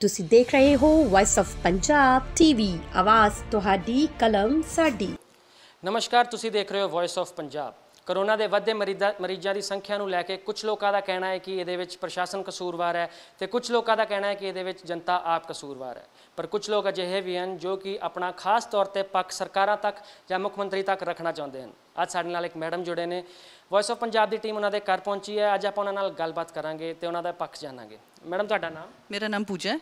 ਤੁਸੀਂ ਦੇਖ ਰਹੇ ਹੋ ਵਾਇਸ ਆਫ ਪੰਜਾਬ ਟੀਵੀ ਆਵਾਜ਼ ਤੁਹਾਡੀ ਕਲਮ ਸਾਡੀ ਨਮਸਕਾਰ ਤੁਸੀਂ ਦੇਖ ਰਹੇ ਹੋ ਵਾਇਸ ਆਫ ਪੰਜਾਬ ਕਰੋਨਾ ਦੇ ਵੱਧੇ ਮਰੀਜ਼ਾਂ ਦੀ ਸੰਖਿਆ ਨੂੰ ਲੈ ਕੇ ਕੁਝ ਲੋਕਾਂ ਦਾ ਕਹਿਣਾ ਹੈ ਕਿ ਇਹਦੇ ਵਿੱਚ ਪ੍ਰਸ਼ਾਸਨ ਕਸੂਰਵਾਰ ਹੈ ਤੇ ਕੁਝ ਲੋਕਾਂ ਦਾ ਕਹਿਣਾ ਹੈ ਕਿ ਇਹਦੇ ਵਿੱਚ ਜਨਤਾ ਆਪ ਕਸੂਰਵਾਰ ਹੈ ਪਰ ਕੁਝ ਲੋਕ ਅਜਿਹੇ ਵੀ ਹਨ ਜੋ ਕਿ ਆਪਣਾ ਖਾਸ ਤੌਰ ਤੇ ਪੱਖ ਸਰਕਾਰਾਂ ਤੱਕ ਜਾਂ ਮੁੱਖ ਮੰਤਰੀ ਤੱਕ ਰੱਖਣਾ ਚਾਹੁੰਦੇ ਹਨ ਅੱਜ ਸਾਡੇ ਨਾਲ ਇੱਕ ਮੈਡਮ ਜੁੜੇ ਨੇ ਵੌਇਸ ਆਫ ਪੰਜਾਬ ਦੀ ਟੀਮ ਉਹਨਾਂ ਦੇ ਘਰ ਪਹੁੰਚੀ ਹੈ ਅੱਜ ਆਪਾਂ ਉਹਨਾਂ ਨਾਲ ਗੱਲਬਾਤ ਕਰਾਂਗੇ ਤੇ ਉਹਨਾਂ ਦਾ ਪੱਖ ਜਾਣਾਂਗੇ ਮੈਡਮ ਤੁਹਾਡਾ ਨਾਮ ਮੇਰਾ ਨਾਮ ਪੂਜਾ ਹੈ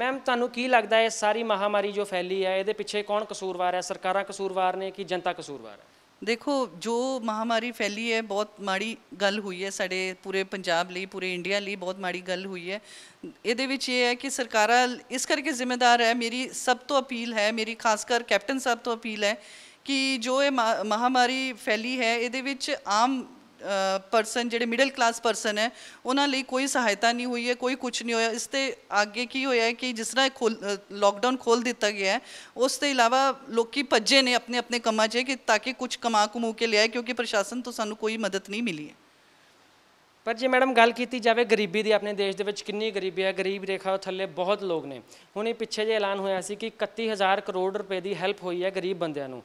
ਮੈਮ ਤੁਹਾਨੂੰ ਕੀ ਲੱਗਦਾ ਹੈ ਸਾਰੀ ਮਹਾਮਾਰੀ ਜੋ ਫੈਲੀ ਹੈ ਇਹਦੇ ਪਿੱਛੇ ਕੌਣ ਕਸੂਰਵਾਰ ਹੈ ਸਰਕਾਰਾਂ ਕਸੂਰਵਾਰ ਨੇ ਕਿ ਜਨਤਾ ਕਸੂਰਵਾਰ ਹੈ ਦੇਖੋ ਜੋ ਮਹਾਮਾਰੀ ਫੈਲੀ ਹੈ ਬਹੁਤ ਮਾੜੀ ਗੱਲ ਹੋਈ ਹੈ ਸਾਡੇ ਪੂਰੇ ਪੰਜਾਬ ਲਈ ਪੂਰੇ ਇੰਡੀਆ ਲਈ ਬਹੁਤ ਮਾੜੀ ਗੱਲ ਹੋਈ ਹੈ ਇਹਦੇ ਵਿੱਚ ਇਹ ਹੈ ਕਿ ਸਰਕਾਰਾਂ ਇਸ ਕਰਕੇ ਜ਼ਿੰਮੇਦਾਰ ਹੈ ਮੇਰੀ ਸਭ ਤੋਂ ਅਪੀਲ ਹੈ ਮੇਰੀ ਖਾਸ ਕਰ ਕੈਪਟਨ ਸਾਹਿਬ ਤੋਂ ਅਪੀਲ ਹੈ ਕਿ ਜੋ ਇਹ ਮਹਾਮਾਰੀ ਫੈਲੀ ਹੈ ਇਹਦੇ ਵਿੱਚ ਆਮ ਪਰਸਨ ਜਿਹੜੇ ਮਿਡਲ ਕਲਾਸ ਪਰਸਨ ਹੈ ਉਹਨਾਂ ਲਈ ਕੋਈ ਸਹਾਇਤਾ ਨਹੀਂ ਹੋਈ ਹੈ ਕੋਈ ਕੁਝ ਨਹੀਂ ਹੋਇਆ ਇਸ ਤੇ ਅੱਗੇ ਕੀ ਹੋਇਆ ਹੈ ਕਿ ਜਿਸ ਤਰ੍ਹਾਂ ਲਾਕਡਾਊਨ ਖੋਲ ਦਿੱਤਾ ਗਿਆ ਹੈ ਉਸ ਤੋਂ ਇਲਾਵਾ ਲੋਕੀ ਭੱਜੇ ਨੇ ਆਪਣੇ ਆਪਣੇ ਕੰਮਾਂ 'ਚ ਕਿ ਤਾਂ ਕਿ ਕੁਝ ਕਮਾ ਕਮੂ ਕੇ ਲਿਆਏ ਕਿਉਂਕਿ ਪ੍ਰਸ਼ਾਸਨ ਤੋਂ ਸਾਨੂੰ ਕੋਈ ਮਦਦ ਨਹੀਂ ਮਿਲੀ ਹੈ ਪਰ ਜੇ ਮੈਡਮ ਗੱਲ ਕੀਤੀ ਜਾਵੇ ਗਰੀਬੀ ਦੀ ਆਪਣੇ ਦੇਸ਼ ਦੇ ਵਿੱਚ ਕਿੰਨੀ ਗਰੀਬੀ ਹੈ ਗਰੀਬ ਰੇਖਾ ਤੋਂ ਥੱਲੇ ਬਹੁਤ ਲੋਕ ਨੇ ਹੁਣ ਇਹ ਪਿੱਛੇ ਜੇ ਐਲਾਨ ਹੋਇਆ ਸੀ ਕਿ 31000 ਕਰੋੜ ਰੁਪਏ ਦੀ ਹੈਲਪ ਹੋਈ ਹੈ ਗਰੀਬ ਬੰਦਿਆਂ ਨੂੰ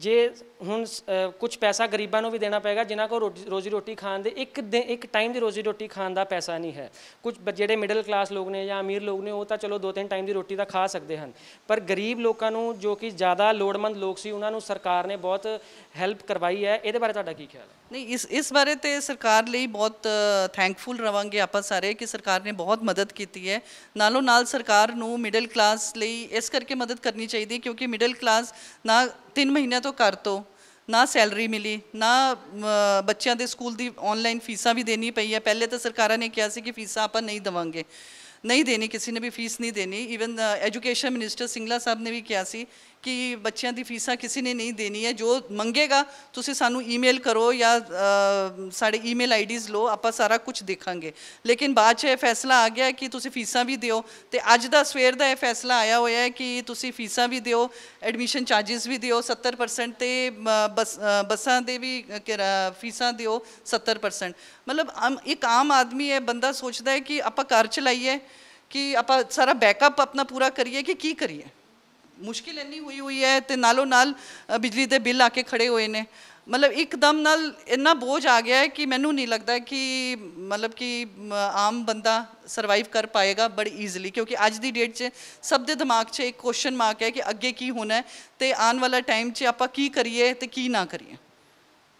ਜੇ ਹੁਣ ਕੁਝ ਪੈਸਾ ਗਰੀਬਾਂ ਨੂੰ ਵੀ ਦੇਣਾ ਪਏਗਾ ਜਿਨ੍ਹਾਂ ਕੋਲ ਰੋਜ਼ੀ ਰੋਟੀ ਖਾਣ ਦੇ ਇੱਕ ਇੱਕ ਟਾਈਮ ਦੀ ਰੋਜ਼ੀ ਰੋਟੀ ਖਾਣ ਦਾ ਪੈਸਾ ਨਹੀਂ ਹੈ ਕੁਝ ਜਿਹੜੇ ਮਿਡਲ ਕਲਾਸ ਲੋਕ ਨੇ ਜਾਂ ਅਮੀਰ ਲੋਕ ਨੇ ਉਹ ਤਾਂ ਚਲੋ ਦੋ ਤਿੰਨ ਟਾਈਮ ਦੀ ਰੋਟੀ ਤਾਂ ਖਾ ਸਕਦੇ ਹਨ ਪਰ ਗਰੀਬ ਲੋਕਾਂ ਨੂੰ ਜੋ ਕਿ ਜ਼ਿਆਦਾ ਲੋੜਮੰਦ ਲੋਕ ਸੀ ਉਹਨਾਂ ਨੂੰ ਸਰਕਾਰ ਨੇ ਬਹੁਤ ਹੈਲਪ ਕਰਵਾਈ ਹੈ ਇਹਦੇ ਬਾਰੇ ਤੁਹਾਡਾ ਕੀ ਖਿਆਲ ਹੈ ਨਹੀਂ ਇਸ ਇਸ ਬਾਰੇ ਤੇ ਸਰਕਾਰ ਲਈ ਬਹੁਤ ਥੈਂਕਫੁਲ ਰਵਾਂਗੇ ਆਪਾਂ ਸਾਰੇ ਕਿ ਸਰਕਾਰ ਨੇ ਬਹੁਤ ਮਦਦ ਕੀਤੀ ਹੈ ਨਾਲੋਂ ਨਾਲ ਸਰਕਾਰ ਨੂੰ ਮਿਡਲ ਕਲਾਸ ਲਈ ਇਸ ਕਰਕੇ ਮਦਦ ਕਰਨੀ ਚਾਹੀਦੀ ਕਿਉਂਕਿ ਮਿਡਲ ਕਲਾਸ ਨਾ 3 ਮਹੀਨਿਆਂ ਤੋਂ ਕਰ ਤੋਂ ਨਾ ਸੈਲਰੀ ਮਿਲੀ ਨਾ ਬੱਚਿਆਂ ਦੇ ਸਕੂਲ ਦੀ ਆਨਲਾਈਨ ਫੀਸਾਂ ਵੀ ਦੇਣੀ ਪਈ ਹੈ ਪਹਿਲੇ ਤਾਂ ਸਰਕਾਰਾਂ ਨੇ ਕਿਹਾ ਸੀ ਕਿ ਫੀਸਾਂ ਆਪਾਂ ਨਹੀਂ ਦਵਾਂਗੇ ਨਹੀਂ ਦੇਣੀ ਕਿਸੇ ਨੇ ਵੀ ਫੀਸ ਨਹੀਂ ਦੇਣੀ even education minister Singla sahib ਨੇ ਵੀ ਕਿਹਾ ਸੀ ਕਿ ਬੱਚਿਆਂ ਦੀ ਫੀਸਾਂ ਕਿਸੇ ਨੇ ਨਹੀਂ ਦੇਣੀ ਹੈ ਜੋ ਮੰਗੇਗਾ ਤੁਸੀਂ ਸਾਨੂੰ ਈਮੇਲ ਕਰੋ ਜਾਂ ਸਾਡੇ ਈਮੇਲ ਆਈਡੀਜ਼ ਲਓ ਆਪਾਂ ਸਾਰਾ ਕੁਝ ਦੇਖਾਂਗੇ ਲੇਕਿਨ ਬਾਅਦ 'ਚ ਇਹ ਫੈਸਲਾ ਆ ਗਿਆ ਕਿ ਤੁਸੀਂ ਫੀਸਾਂ ਵੀ ਦਿਓ ਤੇ ਅੱਜ ਦਾ ਸਵੇਰ ਦਾ ਇਹ ਫੈਸਲਾ ਆਇਆ ਹੋਇਆ ਹੈ ਕਿ ਤੁਸੀਂ ਫੀਸਾਂ ਵੀ ਦਿਓ ਐਡਮਿਸ਼ਨ ਚਾਰजेस ਵੀ ਦਿਓ 70% ਤੇ ਬੱਸਾਂ ਦੇ ਵੀ ਫੀਸਾਂ ਦਿਓ 70% ਮਤਲਬ ਇੱਕ ਆਮ ਆਦਮੀ ਹੈ ਬੰਦਾ ਸੋਚਦਾ ਹੈ ਕਿ ਆਪਾਂ ਘਰ ਚਲਾਈਏ ਕਿ ਆਪਾਂ ਸਾਰਾ ਬੈਕਅਪ ਆਪਣਾ ਪੂਰਾ ਕਰੀਏ ਕਿ ਕੀ ਕਰੀਏ ਮੁਸ਼ਕਿਲ ਇੰਨੀ ਹੋਈ ਹੋਈ ਹੈ ਤੇ ਨਾਲੋਂ ਨਾਲ ਬਿਜਲੀ ਦੇ ਬਿੱਲ ਆ ਕੇ ਖੜੇ ਹੋਏ ਨੇ ਮਤਲਬ ਇੱਕਦਮ ਨਾਲ ਇੰਨਾ ਬੋਝ ਆ ਗਿਆ ਹੈ ਕਿ ਮੈਨੂੰ ਨਹੀਂ ਲੱਗਦਾ ਕਿ ਮਤਲਬ ਕਿ ਆਮ ਬੰਦਾ ਸਰਵਾਈਵ ਕਰ ਪਾਏਗਾ ਬੜੀ ਈਜ਼ੀਲੀ ਕਿਉਂਕਿ ਅੱਜ ਦੀ ਡੇਟ 'ਚ ਸਭ ਦੇ ਦਿਮਾਗ 'ਚ ਇੱਕ ਕੁਐਸਚਨ ਮਾਰਕ ਹੈ ਕਿ ਅੱਗੇ ਕੀ ਹੋਣਾ ਤੇ ਆਉਣ ਵਾਲਾ ਟਾਈਮ 'ਚ ਆਪਾਂ ਕੀ ਕਰੀਏ ਤੇ ਕੀ ਨਾ ਕਰੀਏ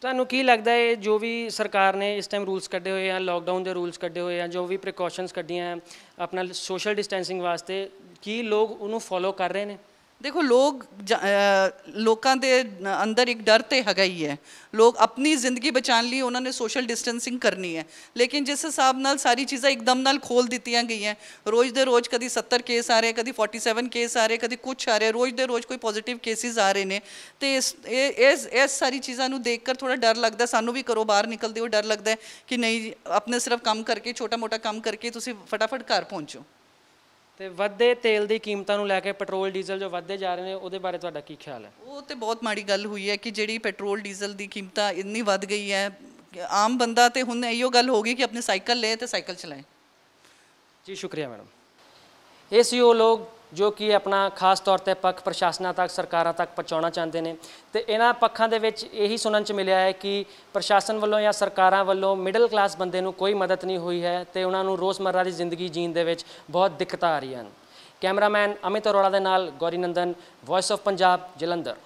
ਤੁਹਾਨੂੰ ਕੀ ਲੱਗਦਾ ਹੈ ਜੋ ਵੀ ਸਰਕਾਰ ਨੇ ਇਸ ਟਾਈਮ ਰੂਲਸ ਕੱਢੇ ਹੋਏ ਆ ਲਾਕਡਾਊਨ ਦੇ ਰੂਲਸ ਕੱਢੇ ਹੋਏ ਆ ਜੋ ਵੀ ਪ੍ਰੀਕਾਸ਼ਨਸ ਕੱਢੀਆਂ ਆਪਣਾ ਸੋਸ਼ਲ ਡਿਸਟੈਂਸਿੰਗ ਵਾਸਤੇ ਕੀ ਲੋਕ ਉਹਨੂੰ ਫੋਲੋ ਕਰ ਰਹੇ ਨੇ ਦੇਖੋ ਲੋਕ ਲੋਕਾਂ ਦੇ ਅੰਦਰ ਇੱਕ ਡਰ ਤੇ ਹੈਗਾ ਹੀ ਹੈ ਲੋਕ ਆਪਣੀ ਜ਼ਿੰਦਗੀ ਬਚਾਣ ਲਈ ਉਹਨਾਂ ਨੇ ਸੋਸ਼ਲ ਡਿਸਟੈਂਸਿੰਗ ਕਰਨੀ ਹੈ ਲੇਕਿਨ ਜਿਸ ਹਿਸਾਬ ਨਾਲ ਸਾਰੀ ਚੀਜ਼ਾਂ ਇੱਕਦਮ ਨਾਲ ਖੋਲ ਦਿੱਤੀਆਂ ਗਈਆਂ ਰੋਜ਼ ਦੇ ਰੋਜ਼ ਕਦੀ 70 ਕੇਸ ਆ ਰਹੇ ਕਦੀ 47 ਕੇਸ ਆ ਰਹੇ ਕਦੀ ਕੁਝ ਆ ਰਹੇ ਰੋਜ਼ ਦੇ ਰੋਜ਼ ਕੋਈ ਪੋਜ਼ਿਟਿਵ ਕੇਸਿਸ ਆ ਰਹੇ ਨੇ ਤੇ ਇਸ ਇਸ ਇਸ ਸਾਰੀ ਚੀਜ਼ਾਂ ਨੂੰ ਦੇਖ ਕੇ ਥੋੜਾ ਡਰ ਲੱਗਦਾ ਸਾਨੂੰ ਵੀ ਕਰੋ ਬਾਹਰ ਨਿਕਲਦੇ ਹੋ ਡਰ ਲੱਗਦਾ ਕਿ ਨਹੀਂ ਆਪਣੇ ਸਿਰਫ ਕੰਮ ਕਰਕੇ ਛੋਟਾ ਮੋਟਾ ਕੰਮ ਕਰਕੇ ਤੁਸੀਂ ਫਟਾਫਟ ਘਰ ਪਹੁੰਚੋ ਤੇ ਵੱਧੇ ਤੇਲ ਦੀ ਕੀਮਤਾਂ ਨੂੰ ਲੈ ਕੇ ਪੈਟਰੋਲ ਡੀਜ਼ਲ ਜੋ ਵੱਧਦੇ ਜਾ ਰਹੇ ਨੇ ਉਹਦੇ ਬਾਰੇ ਤੁਹਾਡਾ ਕੀ ਖਿਆਲ ਹੈ ਉਹ ਤੇ ਬਹੁਤ ਮਾੜੀ ਗੱਲ ਹੋਈ ਹੈ ਕਿ ਜਿਹੜੀ ਪੈਟਰੋਲ ਡੀਜ਼ਲ ਦੀ ਕੀਮਤਾਂ ਇੰਨੀ ਵੱਧ ਗਈ ਹੈ ਆਮ ਬੰਦਾ ਤੇ ਹੁਣ ਇਹੋ ਗੱਲ ਹੋ ਗਈ ਕਿ ਆਪਣੇ ਸਾਈਕਲ ਲਏ ਤੇ ਸਾਈਕਲ ਚਲਾਏ ਜੀ ਸ਼ੁਕਰੀਆ ਮੈਡਮ ਇਹ ਸੀ ਉਹ ਲੋਕ ਜੋ ਕਿ ਆਪਣਾ ਖਾਸ ਤੌਰ ਤੇ ਪੱਖ ਪ੍ਰਸ਼ਾਸਨਾਂ ਤੱਕ ਸਰਕਾਰਾਂ ਤੱਕ ਪਹੁੰਚਾਉਣਾ ਚਾਹੁੰਦੇ ਨੇ ਤੇ ਇਹਨਾਂ ਪੱਖਾਂ ਦੇ ਵਿੱਚ ਇਹੀ ਸੁਣਨ ਚ ਮਿਲਿਆ ਹੈ ਕਿ ਪ੍ਰਸ਼ਾਸਨ ਵੱਲੋਂ ਜਾਂ ਸਰਕਾਰਾਂ ਵੱਲੋਂ ਮਿਡਲ ਕਲਾਸ ਬੰਦੇ ਨੂੰ ਕੋਈ ਮਦਦ ਨਹੀਂ ਹੋਈ ਹੈ ਤੇ ਉਹਨਾਂ ਨੂੰ ਰੋਜ਼ਮਰਰਾ ਦੀ ਜ਼ਿੰਦਗੀ ਜੀਣ ਦੇ ਵਿੱਚ ਬਹੁਤ ਦਿੱਕਤਾਂ ਆ ਰਹੀਆਂ ਹਨ ਕੈਮਰਾਮੈਨ ਅਮਿਤ ਅਰੋੜਾ ਦੇ ਨਾਲ ਗੌਰੀ ਨੰਦਨ ਵੌਇਸ ਆਫ ਪੰਜਾਬ ਜਲੰਧਰ